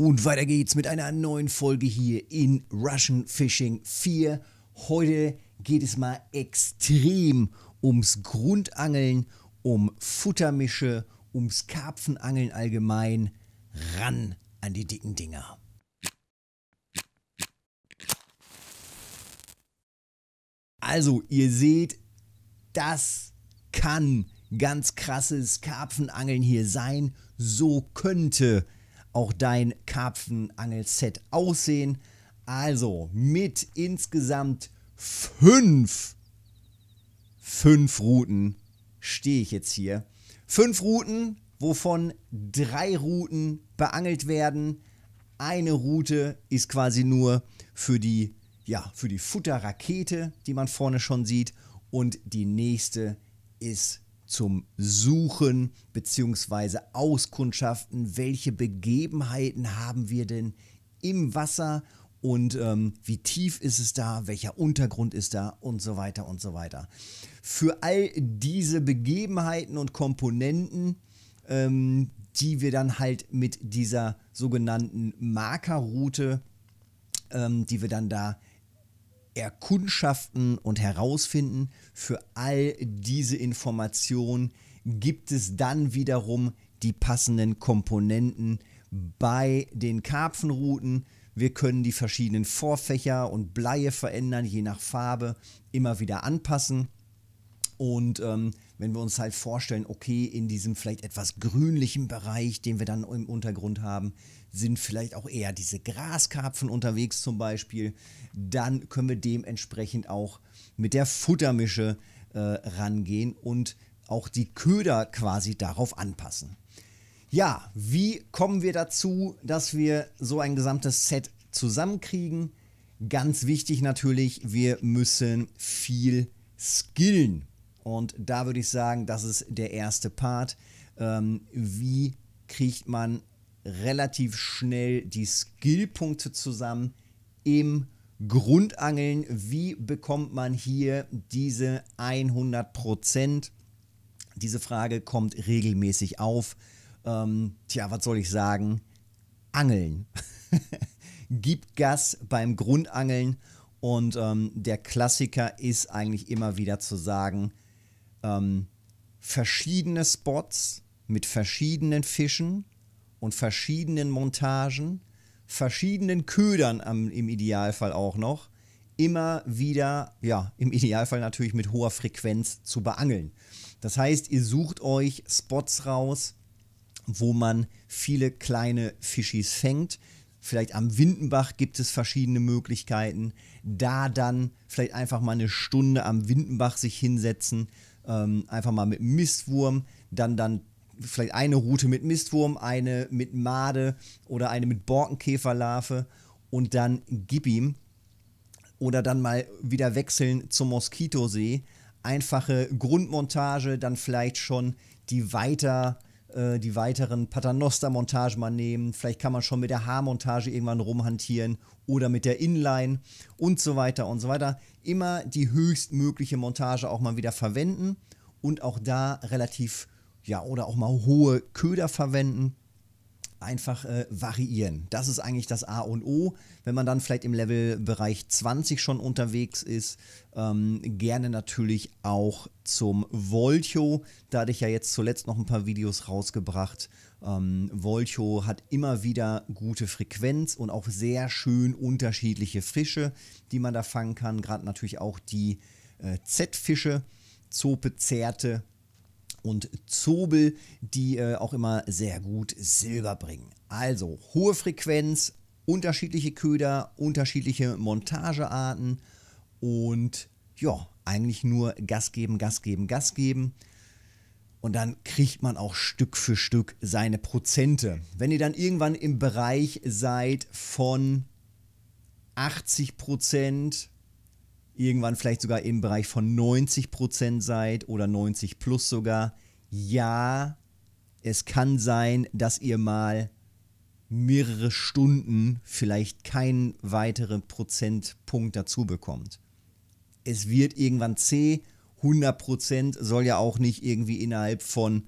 Und weiter geht's mit einer neuen Folge hier in Russian Fishing 4. Heute geht es mal extrem ums Grundangeln, um Futtermische, ums Karpfenangeln allgemein. Ran an die dicken Dinger. Also, ihr seht, das kann ganz krasses Karpfenangeln hier sein. So könnte auch dein Karpfenangelset aussehen. Also mit insgesamt fünf, fünf Routen stehe ich jetzt hier. Fünf Routen, wovon drei Routen beangelt werden. Eine Route ist quasi nur für die, ja, für die Futterrakete, die man vorne schon sieht. Und die nächste ist zum Suchen bzw. Auskundschaften, welche Begebenheiten haben wir denn im Wasser und ähm, wie tief ist es da, welcher Untergrund ist da und so weiter und so weiter. Für all diese Begebenheiten und Komponenten, ähm, die wir dann halt mit dieser sogenannten Markerroute, ähm, die wir dann da erkundschaften und herausfinden. Für all diese Informationen gibt es dann wiederum die passenden Komponenten bei den Karpfenrouten. Wir können die verschiedenen Vorfächer und Bleie verändern, je nach Farbe immer wieder anpassen. Und ähm, wenn wir uns halt vorstellen, okay, in diesem vielleicht etwas grünlichen Bereich, den wir dann im Untergrund haben, sind vielleicht auch eher diese Graskarpfen unterwegs zum Beispiel, dann können wir dementsprechend auch mit der Futtermische äh, rangehen und auch die Köder quasi darauf anpassen. Ja, wie kommen wir dazu, dass wir so ein gesamtes Set zusammenkriegen? Ganz wichtig natürlich, wir müssen viel skillen. Und da würde ich sagen, das ist der erste Part. Ähm, wie kriegt man relativ schnell die Skillpunkte zusammen im Grundangeln? Wie bekommt man hier diese 100 Prozent? Diese Frage kommt regelmäßig auf. Ähm, tja, was soll ich sagen? Angeln. Gib Gas beim Grundangeln. Und ähm, der Klassiker ist eigentlich immer wieder zu sagen, ähm, verschiedene Spots mit verschiedenen Fischen und verschiedenen Montagen, verschiedenen Ködern am, im Idealfall auch noch, immer wieder, ja, im Idealfall natürlich mit hoher Frequenz zu beangeln. Das heißt, ihr sucht euch Spots raus, wo man viele kleine Fischis fängt. Vielleicht am Windenbach gibt es verschiedene Möglichkeiten. Da dann vielleicht einfach mal eine Stunde am Windenbach sich hinsetzen, ähm, einfach mal mit Mistwurm, dann, dann vielleicht eine Route mit Mistwurm, eine mit Made oder eine mit Borkenkäferlarve und dann gib ihm. Oder dann mal wieder wechseln zum Moskitosee. Einfache Grundmontage, dann vielleicht schon die weiter äh, die weiteren Paternoster-Montagen mal nehmen. Vielleicht kann man schon mit der Haarmontage irgendwann rumhantieren oder mit der Inline und so weiter und so weiter. Immer die höchstmögliche Montage auch mal wieder verwenden und auch da relativ, ja, oder auch mal hohe Köder verwenden einfach äh, variieren. Das ist eigentlich das A und O. Wenn man dann vielleicht im Levelbereich 20 schon unterwegs ist, ähm, gerne natürlich auch zum Volcho. Da hatte ich ja jetzt zuletzt noch ein paar Videos rausgebracht. Ähm, Voltio hat immer wieder gute Frequenz und auch sehr schön unterschiedliche Fische, die man da fangen kann. Gerade natürlich auch die äh, Z-Fische, Zope, Zerte und Zobel, die äh, auch immer sehr gut Silber bringen. Also hohe Frequenz, unterschiedliche Köder, unterschiedliche Montagearten und ja, eigentlich nur Gas geben, Gas geben, Gas geben. Und dann kriegt man auch Stück für Stück seine Prozente. Wenn ihr dann irgendwann im Bereich seid von 80 Prozent, irgendwann vielleicht sogar im Bereich von 90 Prozent seid oder 90 plus sogar. Ja, es kann sein, dass ihr mal mehrere Stunden vielleicht keinen weiteren Prozentpunkt dazu bekommt. Es wird irgendwann zäh. 100% soll ja auch nicht irgendwie innerhalb von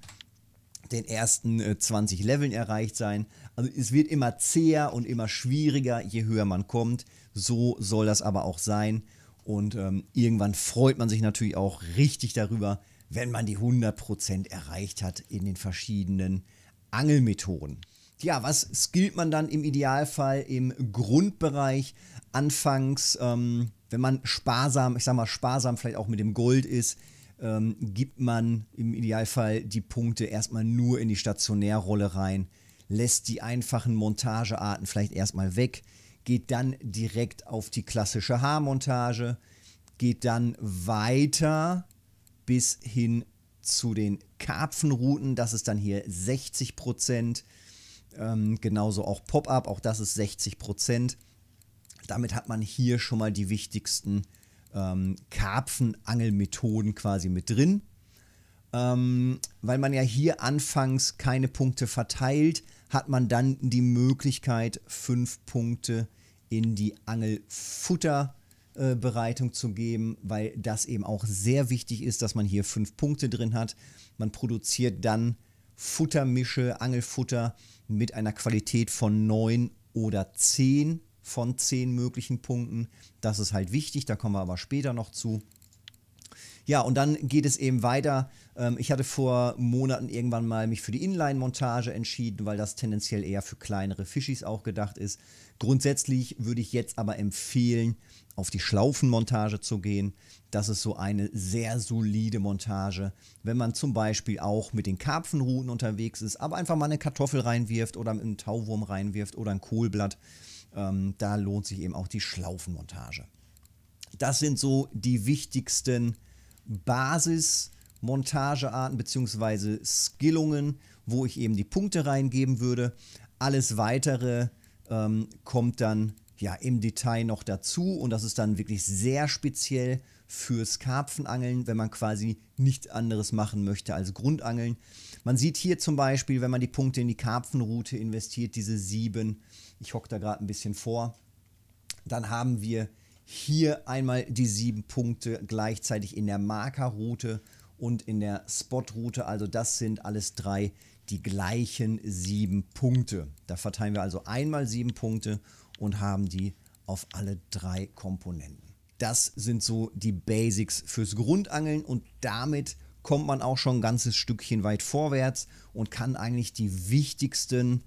den ersten 20 äh, Leveln erreicht sein. Also es wird immer zäher und immer schwieriger, je höher man kommt. So soll das aber auch sein. Und ähm, irgendwann freut man sich natürlich auch richtig darüber, wenn man die 100% erreicht hat in den verschiedenen Angelmethoden. Ja, was skillt man dann im Idealfall im Grundbereich? Anfangs, ähm, wenn man sparsam, ich sag mal sparsam vielleicht auch mit dem Gold ist, ähm, gibt man im Idealfall die Punkte erstmal nur in die Stationärrolle rein, lässt die einfachen Montagearten vielleicht erstmal weg, geht dann direkt auf die klassische Haarmontage, geht dann weiter bis hin zu den Karpfenrouten, das ist dann hier 60 Ähm, genauso auch Pop-up, auch das ist 60 Damit hat man hier schon mal die wichtigsten ähm, Karpfenangelmethoden quasi mit drin. Ähm, weil man ja hier anfangs keine Punkte verteilt, hat man dann die Möglichkeit, fünf Punkte in die Angelfutterbereitung äh, zu geben, weil das eben auch sehr wichtig ist, dass man hier fünf Punkte drin hat. Man produziert dann Futtermische, Angelfutter mit einer Qualität von 9 oder 10 von 10 möglichen Punkten. Das ist halt wichtig, da kommen wir aber später noch zu. Ja, und dann geht es eben weiter. Ähm, ich hatte vor Monaten irgendwann mal mich für die Inline-Montage entschieden, weil das tendenziell eher für kleinere Fischis auch gedacht ist. Grundsätzlich würde ich jetzt aber empfehlen, auf die Schlaufenmontage zu gehen. Das ist so eine sehr solide Montage. Wenn man zum Beispiel auch mit den Karpfenruten unterwegs ist, aber einfach mal eine Kartoffel reinwirft oder einen Tauwurm reinwirft oder ein Kohlblatt, ähm, da lohnt sich eben auch die Schlaufenmontage. Das sind so die wichtigsten Basismontagearten bzw. Skillungen, wo ich eben die Punkte reingeben würde. Alles weitere ähm, kommt dann ja im Detail noch dazu und das ist dann wirklich sehr speziell fürs Karpfenangeln, wenn man quasi nichts anderes machen möchte als Grundangeln. Man sieht hier zum Beispiel, wenn man die Punkte in die Karpfenroute investiert, diese sieben. Ich hocke da gerade ein bisschen vor. Dann haben wir hier einmal die sieben Punkte gleichzeitig in der Markerroute und in der Spotroute. Also das sind alles drei die gleichen sieben Punkte. Da verteilen wir also einmal sieben Punkte und haben die auf alle drei Komponenten. Das sind so die Basics fürs Grundangeln und damit kommt man auch schon ein ganzes Stückchen weit vorwärts und kann eigentlich die wichtigsten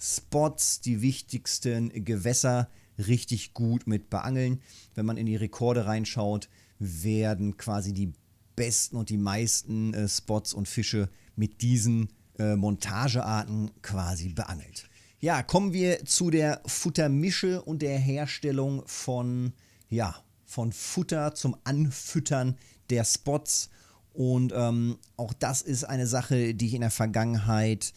Spots, die wichtigsten Gewässer richtig gut mit beangeln. Wenn man in die Rekorde reinschaut, werden quasi die besten und die meisten äh, Spots und Fische mit diesen äh, Montagearten quasi beangelt. Ja, kommen wir zu der Futtermische und der Herstellung von, ja, von Futter zum Anfüttern der Spots. Und ähm, auch das ist eine Sache, die ich in der Vergangenheit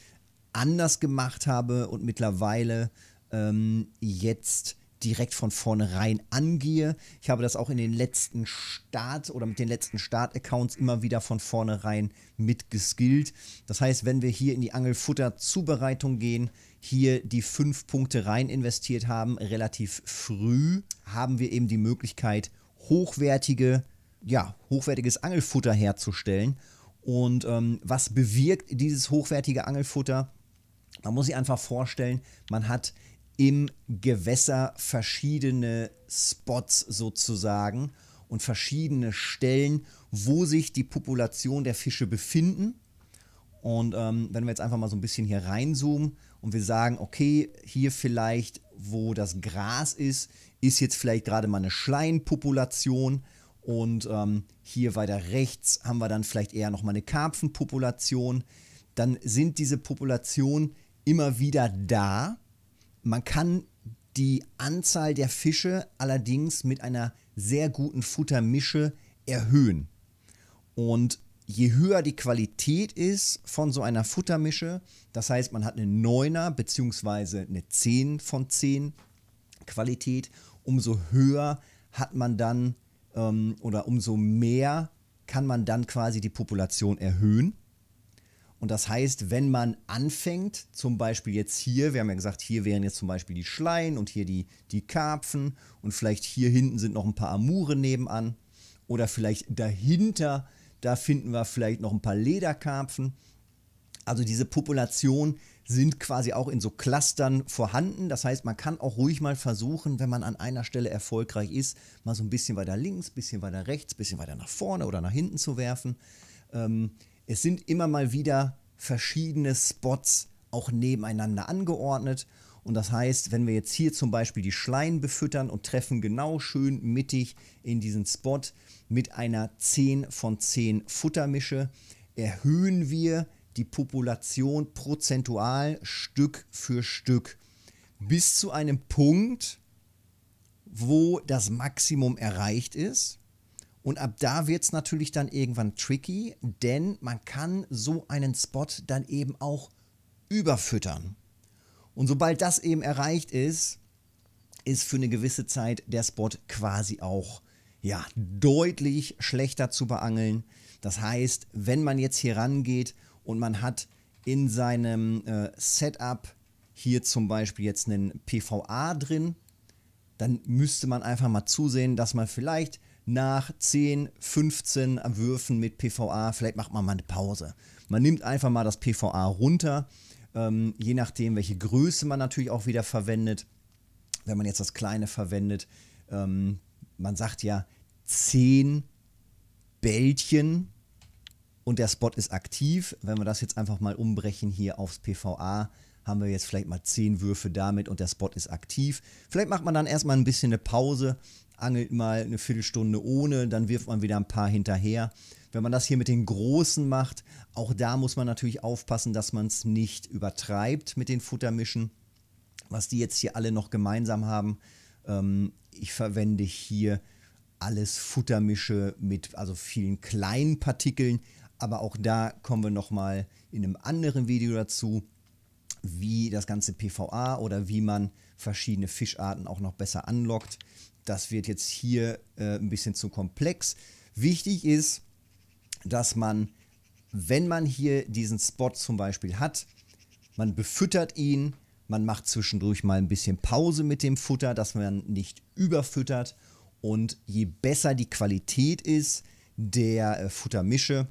anders gemacht habe und mittlerweile ähm, jetzt direkt von vornherein angehe. Ich habe das auch in den letzten Start oder mit den letzten Start-Accounts immer wieder von vornherein mitgeskillt. Das heißt, wenn wir hier in die Angelfutter-Zubereitung gehen, hier die fünf Punkte rein investiert haben, relativ früh, haben wir eben die Möglichkeit, hochwertige, ja, hochwertiges Angelfutter herzustellen. Und ähm, was bewirkt dieses hochwertige Angelfutter? Man muss sich einfach vorstellen, man hat im Gewässer verschiedene Spots sozusagen und verschiedene Stellen, wo sich die Population der Fische befinden. Und ähm, wenn wir jetzt einfach mal so ein bisschen hier reinzoomen und wir sagen, okay, hier vielleicht, wo das Gras ist, ist jetzt vielleicht gerade mal eine Schleienpopulation. Und ähm, hier weiter rechts haben wir dann vielleicht eher nochmal eine Karpfenpopulation. Dann sind diese Populationen immer wieder da man kann die Anzahl der Fische allerdings mit einer sehr guten Futtermische erhöhen. Und je höher die Qualität ist von so einer Futtermische, das heißt, man hat eine 9er bzw. eine 10 von 10 Qualität, umso höher hat man dann ähm, oder umso mehr kann man dann quasi die Population erhöhen. Und das heißt, wenn man anfängt, zum Beispiel jetzt hier, wir haben ja gesagt, hier wären jetzt zum Beispiel die Schleien und hier die, die Karpfen und vielleicht hier hinten sind noch ein paar Amure nebenan oder vielleicht dahinter, da finden wir vielleicht noch ein paar Lederkarpfen. Also diese Population sind quasi auch in so Clustern vorhanden. Das heißt, man kann auch ruhig mal versuchen, wenn man an einer Stelle erfolgreich ist, mal so ein bisschen weiter links, bisschen weiter rechts, bisschen weiter nach vorne oder nach hinten zu werfen. Ähm, es sind immer mal wieder verschiedene Spots auch nebeneinander angeordnet. Und das heißt, wenn wir jetzt hier zum Beispiel die Schleien befüttern und treffen genau schön mittig in diesen Spot mit einer 10 von 10 Futtermische, erhöhen wir die Population prozentual Stück für Stück bis zu einem Punkt, wo das Maximum erreicht ist. Und ab da wird es natürlich dann irgendwann tricky, denn man kann so einen Spot dann eben auch überfüttern. Und sobald das eben erreicht ist, ist für eine gewisse Zeit der Spot quasi auch ja, deutlich schlechter zu beangeln. Das heißt, wenn man jetzt hier rangeht und man hat in seinem äh, Setup hier zum Beispiel jetzt einen PVA drin, dann müsste man einfach mal zusehen, dass man vielleicht nach 10, 15 Würfen mit PVA, vielleicht macht man mal eine Pause. Man nimmt einfach mal das PVA runter, ähm, je nachdem, welche Größe man natürlich auch wieder verwendet. Wenn man jetzt das kleine verwendet, ähm, man sagt ja 10 Bällchen und der Spot ist aktiv. Wenn wir das jetzt einfach mal umbrechen hier aufs PVA, haben wir jetzt vielleicht mal 10 Würfe damit und der Spot ist aktiv. Vielleicht macht man dann erstmal ein bisschen eine Pause, angelt mal eine Viertelstunde ohne, dann wirft man wieder ein paar hinterher. Wenn man das hier mit den großen macht, auch da muss man natürlich aufpassen, dass man es nicht übertreibt mit den Futtermischen. Was die jetzt hier alle noch gemeinsam haben, ähm, ich verwende hier alles Futtermische mit also vielen kleinen Partikeln, aber auch da kommen wir nochmal in einem anderen Video dazu, wie das ganze PVA oder wie man verschiedene Fischarten auch noch besser anlockt. Das wird jetzt hier äh, ein bisschen zu komplex. Wichtig ist, dass man, wenn man hier diesen Spot zum Beispiel hat, man befüttert ihn, man macht zwischendurch mal ein bisschen Pause mit dem Futter, dass man nicht überfüttert. Und je besser die Qualität ist der äh, Futtermische,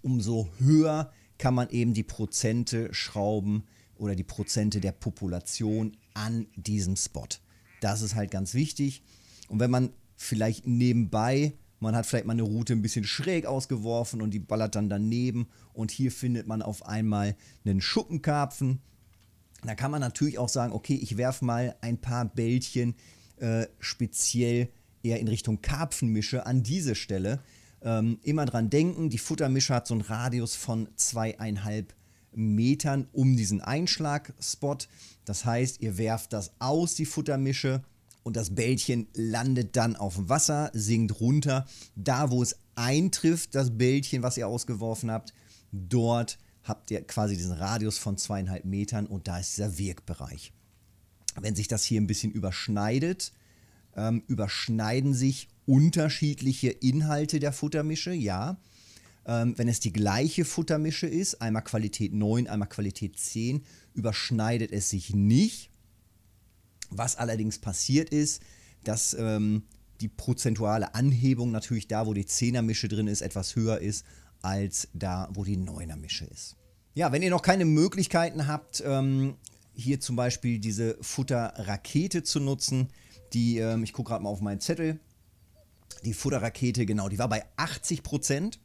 umso höher kann man eben die Prozente schrauben oder die Prozente der Population an diesem Spot. Das ist halt ganz wichtig. Und wenn man vielleicht nebenbei, man hat vielleicht mal eine Route ein bisschen schräg ausgeworfen und die ballert dann daneben und hier findet man auf einmal einen Schuppenkarpfen. Da kann man natürlich auch sagen, okay, ich werfe mal ein paar Bällchen äh, speziell eher in Richtung Karpfenmische an diese Stelle. Ähm, immer dran denken, die Futtermische hat so einen Radius von zweieinhalb Metern um diesen Einschlagspot. Das heißt, ihr werft das aus, die Futtermische, und das Bällchen landet dann auf dem Wasser, sinkt runter. Da, wo es eintrifft, das Bällchen, was ihr ausgeworfen habt, dort habt ihr quasi diesen Radius von zweieinhalb Metern und da ist dieser Wirkbereich. Wenn sich das hier ein bisschen überschneidet, ähm, überschneiden sich unterschiedliche Inhalte der Futtermische, ja ähm, wenn es die gleiche Futtermische ist, einmal Qualität 9, einmal Qualität 10, überschneidet es sich nicht. Was allerdings passiert ist, dass ähm, die prozentuale Anhebung natürlich da, wo die 10er-Mische drin ist, etwas höher ist als da, wo die 9er-Mische ist. Ja, wenn ihr noch keine Möglichkeiten habt, ähm, hier zum Beispiel diese Futterrakete zu nutzen, die, ähm, ich gucke gerade mal auf meinen Zettel, die Futterrakete, genau, die war bei 80 Prozent.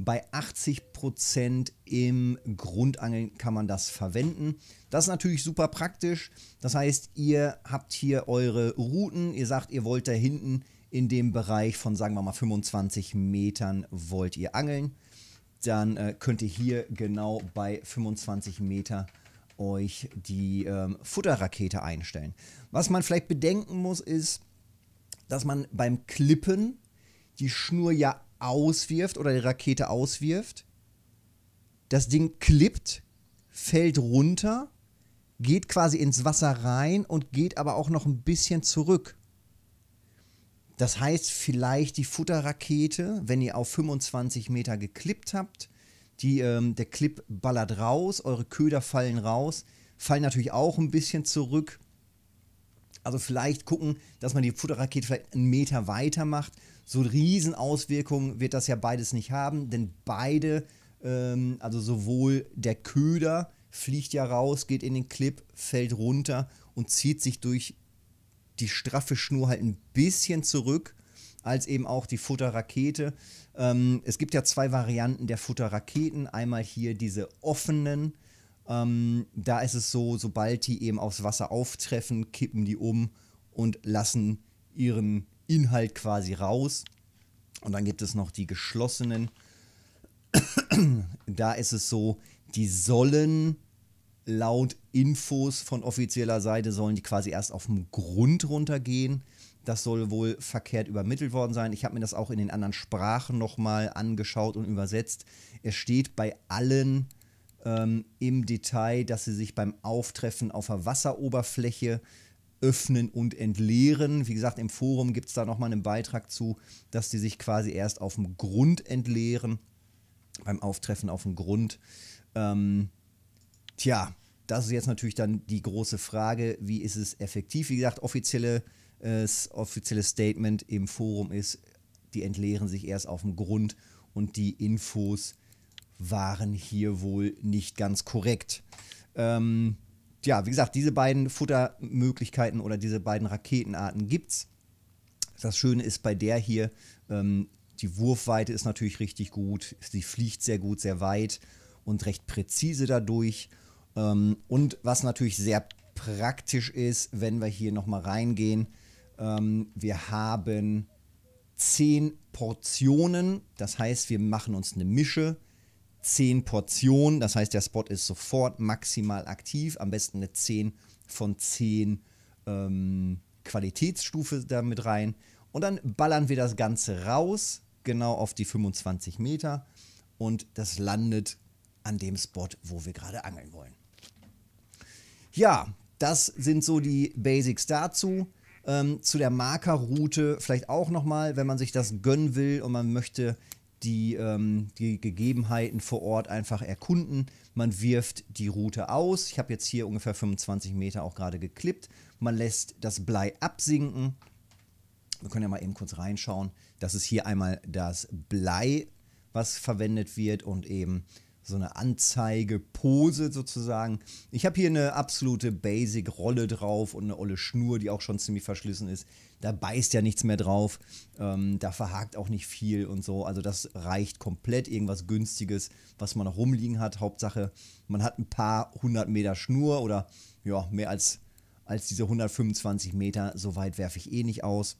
Bei 80% Prozent im Grundangeln kann man das verwenden. Das ist natürlich super praktisch. Das heißt, ihr habt hier eure Routen. Ihr sagt, ihr wollt da hinten in dem Bereich von, sagen wir mal, 25 Metern wollt ihr angeln. Dann äh, könnt ihr hier genau bei 25 Meter euch die ähm, Futterrakete einstellen. Was man vielleicht bedenken muss, ist, dass man beim Klippen die Schnur ja auswirft oder die Rakete auswirft. Das Ding klippt, fällt runter, geht quasi ins Wasser rein und geht aber auch noch ein bisschen zurück. Das heißt, vielleicht die Futterrakete, wenn ihr auf 25 Meter geklippt habt, die, ähm, der Clip ballert raus, eure Köder fallen raus, fallen natürlich auch ein bisschen zurück. Also vielleicht gucken, dass man die Futterrakete vielleicht einen Meter weiter macht, so riesen Auswirkungen wird das ja beides nicht haben, denn beide, ähm, also sowohl der Köder fliegt ja raus, geht in den Clip, fällt runter und zieht sich durch die straffe Schnur halt ein bisschen zurück, als eben auch die Futterrakete. Ähm, es gibt ja zwei Varianten der Futterraketen. Einmal hier diese offenen. Ähm, da ist es so, sobald die eben aufs Wasser auftreffen, kippen die um und lassen ihren Inhalt quasi raus. Und dann gibt es noch die geschlossenen. da ist es so, die sollen laut Infos von offizieller Seite sollen die quasi erst auf dem Grund runtergehen. Das soll wohl verkehrt übermittelt worden sein. Ich habe mir das auch in den anderen Sprachen nochmal angeschaut und übersetzt. Es steht bei allen ähm, im Detail, dass sie sich beim Auftreffen auf der Wasseroberfläche öffnen und entleeren. Wie gesagt, im Forum gibt es da nochmal einen Beitrag zu, dass die sich quasi erst auf dem Grund entleeren, beim Auftreffen auf dem Grund. Ähm, tja, das ist jetzt natürlich dann die große Frage, wie ist es effektiv? Wie gesagt, offizielle, äh, offizielles Statement im Forum ist, die entleeren sich erst auf dem Grund und die Infos waren hier wohl nicht ganz korrekt. Ähm, ja, wie gesagt, diese beiden Futtermöglichkeiten oder diese beiden Raketenarten gibt es. Das Schöne ist bei der hier, ähm, die Wurfweite ist natürlich richtig gut. Sie fliegt sehr gut, sehr weit und recht präzise dadurch. Ähm, und was natürlich sehr praktisch ist, wenn wir hier nochmal reingehen, ähm, wir haben zehn Portionen. Das heißt, wir machen uns eine Mische 10 Portionen. Das heißt, der Spot ist sofort maximal aktiv. Am besten eine 10 von 10 ähm, Qualitätsstufe damit rein. Und dann ballern wir das Ganze raus, genau auf die 25 Meter. Und das landet an dem Spot, wo wir gerade angeln wollen. Ja, das sind so die Basics dazu. Ähm, zu der Markerroute vielleicht auch nochmal, wenn man sich das gönnen will und man möchte die, ähm, die Gegebenheiten vor Ort einfach erkunden. Man wirft die Route aus. Ich habe jetzt hier ungefähr 25 Meter auch gerade geklippt. Man lässt das Blei absinken. Wir können ja mal eben kurz reinschauen. Das ist hier einmal das Blei, was verwendet wird und eben so eine Anzeigepose sozusagen. Ich habe hier eine absolute Basic-Rolle drauf und eine olle Schnur, die auch schon ziemlich verschlissen ist da beißt ja nichts mehr drauf, ähm, da verhakt auch nicht viel und so. Also das reicht komplett. Irgendwas Günstiges, was man noch rumliegen hat. Hauptsache, man hat ein paar hundert Meter Schnur oder ja, mehr als, als diese 125 Meter. So weit werfe ich eh nicht aus.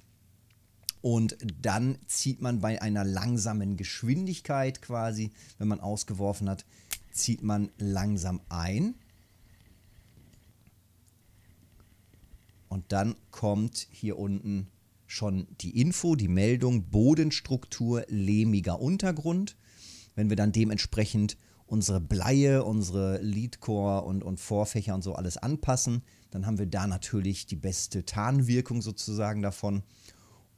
Und dann zieht man bei einer langsamen Geschwindigkeit quasi, wenn man ausgeworfen hat, zieht man langsam ein Und dann kommt hier unten schon die Info, die Meldung Bodenstruktur lehmiger Untergrund. Wenn wir dann dementsprechend unsere Bleie, unsere Leadcore und, und Vorfächer und so alles anpassen, dann haben wir da natürlich die beste Tarnwirkung sozusagen davon.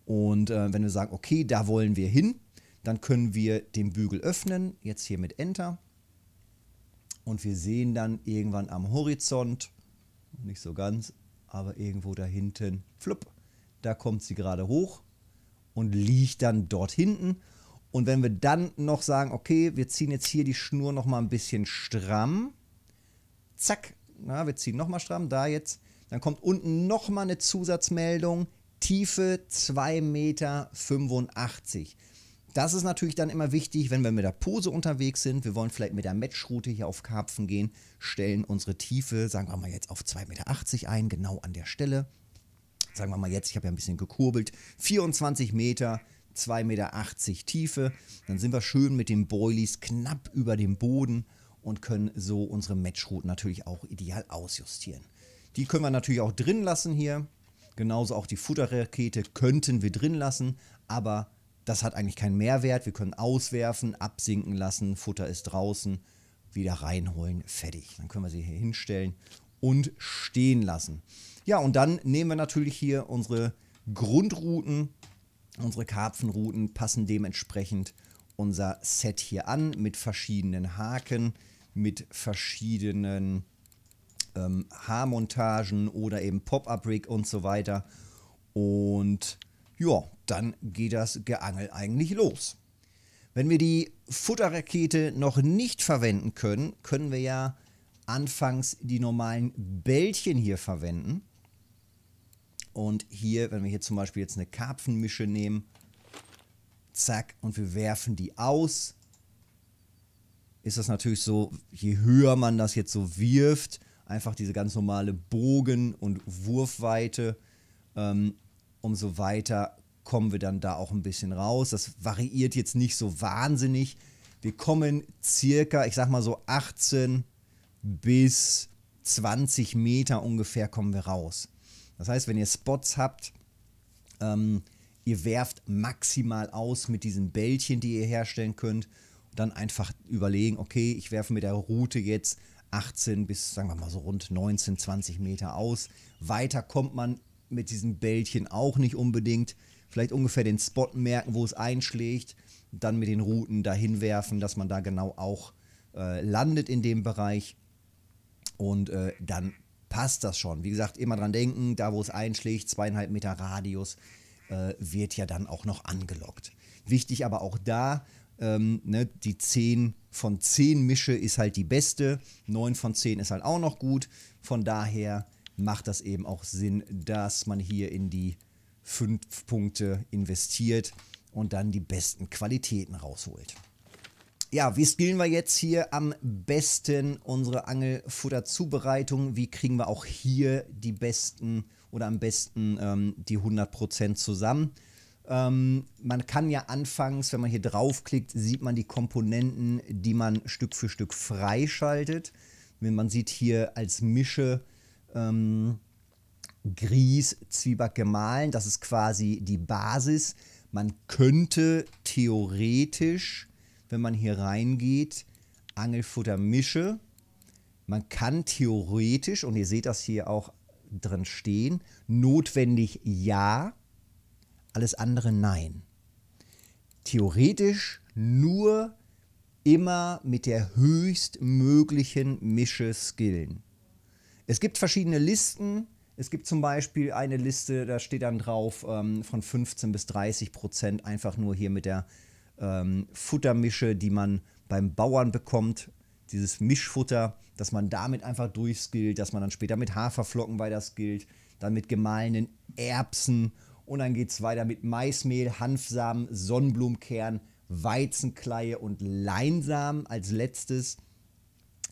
Und äh, wenn wir sagen, okay, da wollen wir hin, dann können wir den Bügel öffnen, jetzt hier mit Enter. Und wir sehen dann irgendwann am Horizont, nicht so ganz, aber irgendwo da hinten, flupp, da kommt sie gerade hoch und liegt dann dort hinten. Und wenn wir dann noch sagen, okay, wir ziehen jetzt hier die Schnur nochmal ein bisschen stramm, zack, na, wir ziehen nochmal stramm, da jetzt, dann kommt unten nochmal eine Zusatzmeldung, Tiefe 2,85 Meter. Das ist natürlich dann immer wichtig, wenn wir mit der Pose unterwegs sind. Wir wollen vielleicht mit der Matchroute hier auf Karpfen gehen, stellen unsere Tiefe, sagen wir mal jetzt auf 2,80 Meter ein, genau an der Stelle. Sagen wir mal jetzt, ich habe ja ein bisschen gekurbelt, 24 Meter, 2,80 Meter Tiefe. Dann sind wir schön mit den Boilies knapp über dem Boden und können so unsere Matchrouten natürlich auch ideal ausjustieren. Die können wir natürlich auch drin lassen hier. Genauso auch die Futterrakete könnten wir drin lassen, aber das hat eigentlich keinen Mehrwert. Wir können auswerfen, absinken lassen, Futter ist draußen, wieder reinholen, fertig. Dann können wir sie hier hinstellen und stehen lassen. Ja, und dann nehmen wir natürlich hier unsere Grundrouten, unsere Karpfenrouten, passen dementsprechend unser Set hier an mit verschiedenen Haken, mit verschiedenen ähm, Haarmontagen oder eben Pop-Up-Rig und so weiter. Und ja, dann geht das Geangel eigentlich los. Wenn wir die Futterrakete noch nicht verwenden können, können wir ja anfangs die normalen Bällchen hier verwenden. Und hier, wenn wir hier zum Beispiel jetzt eine Karpfenmische nehmen, zack, und wir werfen die aus, ist das natürlich so, je höher man das jetzt so wirft, einfach diese ganz normale Bogen- und Wurfweite, ähm, umso weiter kommen wir dann da auch ein bisschen raus. Das variiert jetzt nicht so wahnsinnig. Wir kommen circa, ich sag mal so 18 bis 20 Meter ungefähr kommen wir raus. Das heißt, wenn ihr Spots habt, ähm, ihr werft maximal aus mit diesen Bällchen, die ihr herstellen könnt. Und dann einfach überlegen, okay, ich werfe mit der Route jetzt 18 bis, sagen wir mal so rund 19, 20 Meter aus. Weiter kommt man mit diesen Bällchen auch nicht unbedingt vielleicht ungefähr den Spot merken, wo es einschlägt, dann mit den Routen dahin werfen, dass man da genau auch äh, landet in dem Bereich und äh, dann passt das schon. Wie gesagt, immer dran denken, da wo es einschlägt, zweieinhalb Meter Radius äh, wird ja dann auch noch angelockt. Wichtig aber auch da, ähm, ne, die 10 von 10 Mische ist halt die beste, 9 von 10 ist halt auch noch gut. Von daher macht das eben auch Sinn, dass man hier in die fünf Punkte investiert und dann die besten Qualitäten rausholt. Ja, wie skillen wir jetzt hier am besten unsere Angelfutterzubereitung? Wie kriegen wir auch hier die besten oder am besten ähm, die 100% zusammen? Ähm, man kann ja anfangs, wenn man hier draufklickt, sieht man die Komponenten, die man Stück für Stück freischaltet. Wenn Man sieht hier als Mische ähm, Grieß, Zwieback gemahlen. Das ist quasi die Basis. Man könnte theoretisch, wenn man hier reingeht, Angelfutter mische. Man kann theoretisch, und ihr seht das hier auch drin stehen, notwendig ja, alles andere nein. Theoretisch nur immer mit der höchstmöglichen Mische skillen. Es gibt verschiedene Listen, es gibt zum Beispiel eine Liste, da steht dann drauf ähm, von 15 bis 30 Prozent einfach nur hier mit der ähm, Futtermische, die man beim Bauern bekommt. Dieses Mischfutter, dass man damit einfach durchskillt, dass man dann später mit Haferflocken weiter skillt, dann mit gemahlenen Erbsen und dann geht es weiter mit Maismehl, Hanfsamen, Sonnenblumenkern, Weizenkleie und Leinsamen als letztes.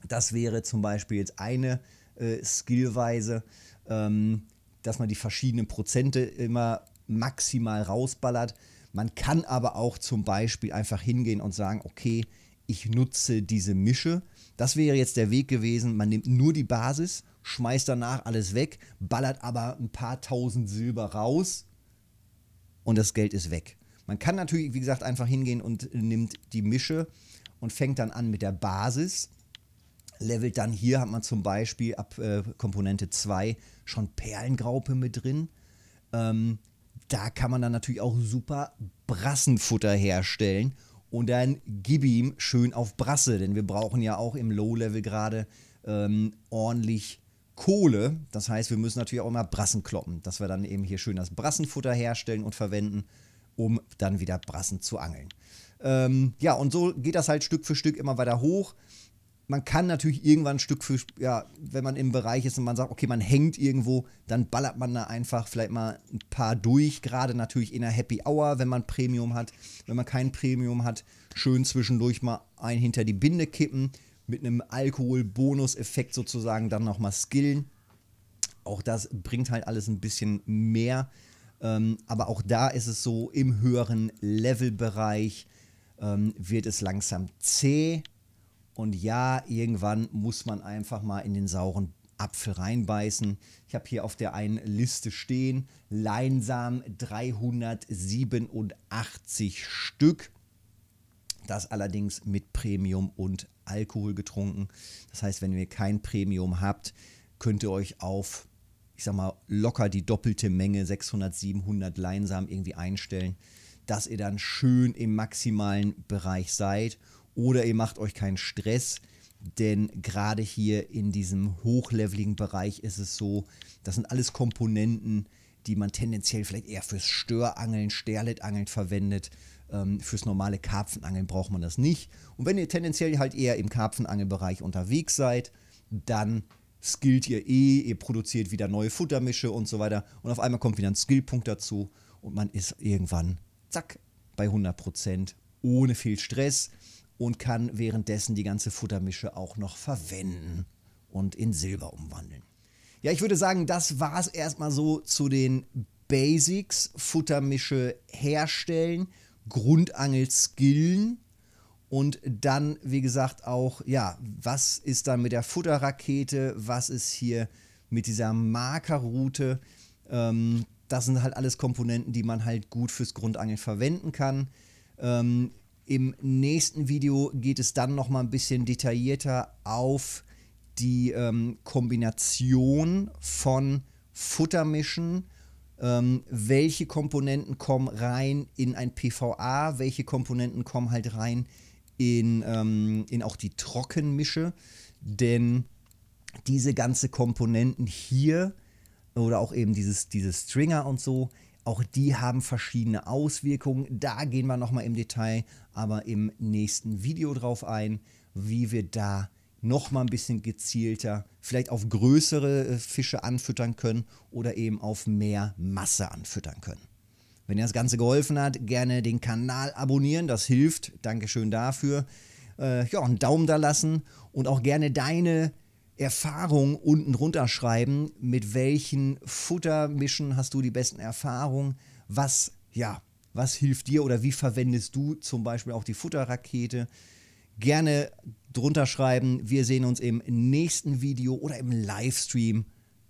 Das wäre zum Beispiel jetzt eine äh, Skillweise ähm, dass man die verschiedenen Prozente immer maximal rausballert. Man kann aber auch zum Beispiel einfach hingehen und sagen, okay, ich nutze diese Mische. Das wäre jetzt der Weg gewesen, man nimmt nur die Basis, schmeißt danach alles weg, ballert aber ein paar tausend Silber raus und das Geld ist weg. Man kann natürlich, wie gesagt, einfach hingehen und nimmt die Mische und fängt dann an mit der Basis levelt dann hier hat man zum Beispiel ab äh, Komponente 2 schon Perlengraupe mit drin. Ähm, da kann man dann natürlich auch super Brassenfutter herstellen und dann gib ihm schön auf Brasse, denn wir brauchen ja auch im Low-Level gerade ähm, ordentlich Kohle. Das heißt, wir müssen natürlich auch immer Brassen kloppen, dass wir dann eben hier schön das Brassenfutter herstellen und verwenden, um dann wieder Brassen zu angeln. Ähm, ja, und so geht das halt Stück für Stück immer weiter hoch man kann natürlich irgendwann Stück für, ja, wenn man im Bereich ist und man sagt, okay, man hängt irgendwo, dann ballert man da einfach vielleicht mal ein paar durch, gerade natürlich in der Happy Hour, wenn man Premium hat. Wenn man kein Premium hat, schön zwischendurch mal ein hinter die Binde kippen, mit einem Alkohol-Bonus-Effekt sozusagen dann nochmal skillen. Auch das bringt halt alles ein bisschen mehr. Ähm, aber auch da ist es so, im höheren Levelbereich ähm, wird es langsam zäh und ja, irgendwann muss man einfach mal in den sauren Apfel reinbeißen. Ich habe hier auf der einen Liste stehen, Leinsam 387 Stück. Das allerdings mit Premium und Alkohol getrunken. Das heißt, wenn ihr kein Premium habt, könnt ihr euch auf, ich sag mal, locker die doppelte Menge, 600, 700 Leinsamen irgendwie einstellen, dass ihr dann schön im maximalen Bereich seid oder ihr macht euch keinen Stress, denn gerade hier in diesem hochleveligen Bereich ist es so, das sind alles Komponenten, die man tendenziell vielleicht eher fürs Störangeln, Sterletangeln verwendet. Ähm, fürs normale Karpfenangeln braucht man das nicht. Und wenn ihr tendenziell halt eher im Karpfenangelbereich unterwegs seid, dann skillt ihr eh, ihr produziert wieder neue Futtermische und so weiter. Und auf einmal kommt wieder ein Skillpunkt dazu und man ist irgendwann, zack, bei 100 ohne viel Stress und kann währenddessen die ganze Futtermische auch noch verwenden und in Silber umwandeln. Ja, ich würde sagen, das war es erstmal so zu den Basics, Futtermische herstellen, Grundangelskillen und dann, wie gesagt, auch, ja, was ist dann mit der Futterrakete, was ist hier mit dieser Markerroute, ähm, das sind halt alles Komponenten, die man halt gut fürs Grundangeln verwenden kann. Ähm, im nächsten Video geht es dann nochmal ein bisschen detaillierter auf die ähm, Kombination von Futtermischen, ähm, welche Komponenten kommen rein in ein PVA, welche Komponenten kommen halt rein in, ähm, in auch die Trockenmische, denn diese ganze Komponenten hier oder auch eben dieses, diese Stringer und so, auch die haben verschiedene Auswirkungen. Da gehen wir nochmal im Detail, aber im nächsten Video drauf ein, wie wir da nochmal ein bisschen gezielter vielleicht auf größere äh, Fische anfüttern können oder eben auf mehr Masse anfüttern können. Wenn dir das Ganze geholfen hat, gerne den Kanal abonnieren, das hilft. Dankeschön dafür. Äh, ja, einen Daumen da lassen und auch gerne deine Erfahrungen unten drunter schreiben. Mit welchen Futtermischen hast du die besten Erfahrungen? Was, ja, was hilft dir oder wie verwendest du zum Beispiel auch die Futterrakete? Gerne drunter schreiben. Wir sehen uns im nächsten Video oder im Livestream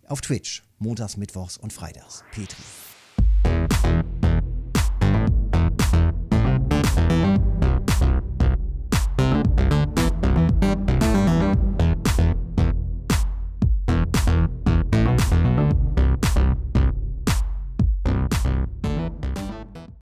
auf Twitch. Montags, Mittwochs und Freitags. Petri.